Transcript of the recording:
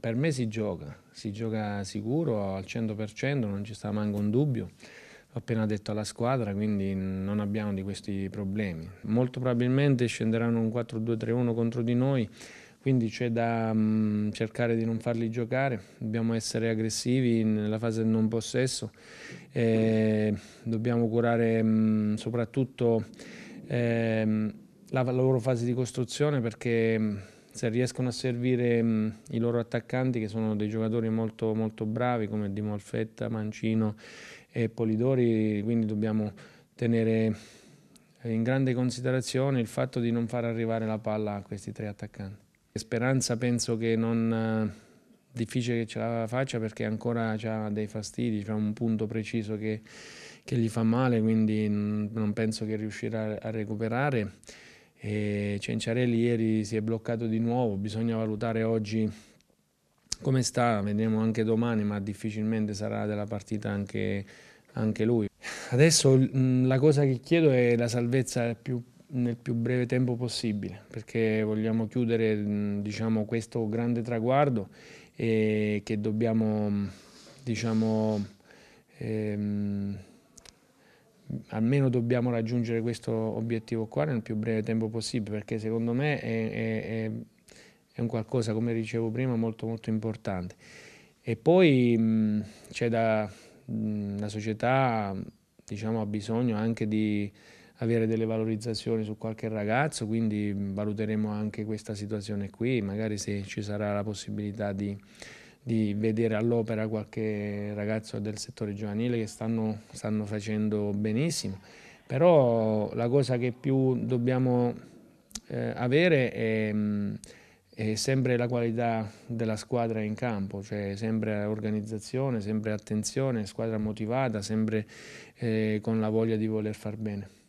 per me si gioca, si gioca sicuro al 100%, non ci sta manco un dubbio. Ho appena detto alla squadra, quindi non abbiamo di questi problemi. Molto probabilmente scenderanno un 4-2-3-1 contro di noi, quindi c'è da mh, mm, cercare di non farli giocare, dobbiamo essere aggressivi nella fase del non possesso, e dobbiamo curare mh, mm, soprattutto eh, la, la loro fase di costruzione perché mm, se riescono a servire mh, mm, i loro attaccanti che sono dei giocatori molto, molto bravi come Di Molfetta, Mancino e Polidori, quindi dobbiamo tenere eh, in grande considerazione il fatto di non far arrivare la palla a questi tre attaccanti. Speranza penso che non eh, difficile che ce la faccia perché ancora ha dei fastidi, ha un punto preciso che, che, gli fa male, quindi mm, non penso che riuscirà a recuperare. E Cenciarelli ieri si è bloccato di nuovo, bisogna valutare oggi come sta, vedremo anche domani, ma difficilmente sarà della partita anche, anche lui. Adesso la cosa che chiedo è la salvezza più, nel più breve tempo possibile, perché vogliamo chiudere diciamo, questo grande traguardo e che dobbiamo diciamo, ehm, almeno dobbiamo raggiungere questo obiettivo qua nel più breve tempo possibile, perché secondo me è, è, è un qualcosa, come dicevo prima, molto molto importante. E poi c'è da, la società diciamo, ha bisogno anche di avere delle valorizzazioni su qualche ragazzo, quindi valuteremo anche questa situazione qui, magari se ci sarà la possibilità di di vedere all'opera qualche ragazzo del settore giovanile che stanno, stanno facendo benissimo, però la cosa che più dobbiamo eh, avere è, è, sempre la qualità della squadra in campo, cioè sempre organizzazione, sempre attenzione, squadra motivata, sempre eh, con la voglia di voler far bene.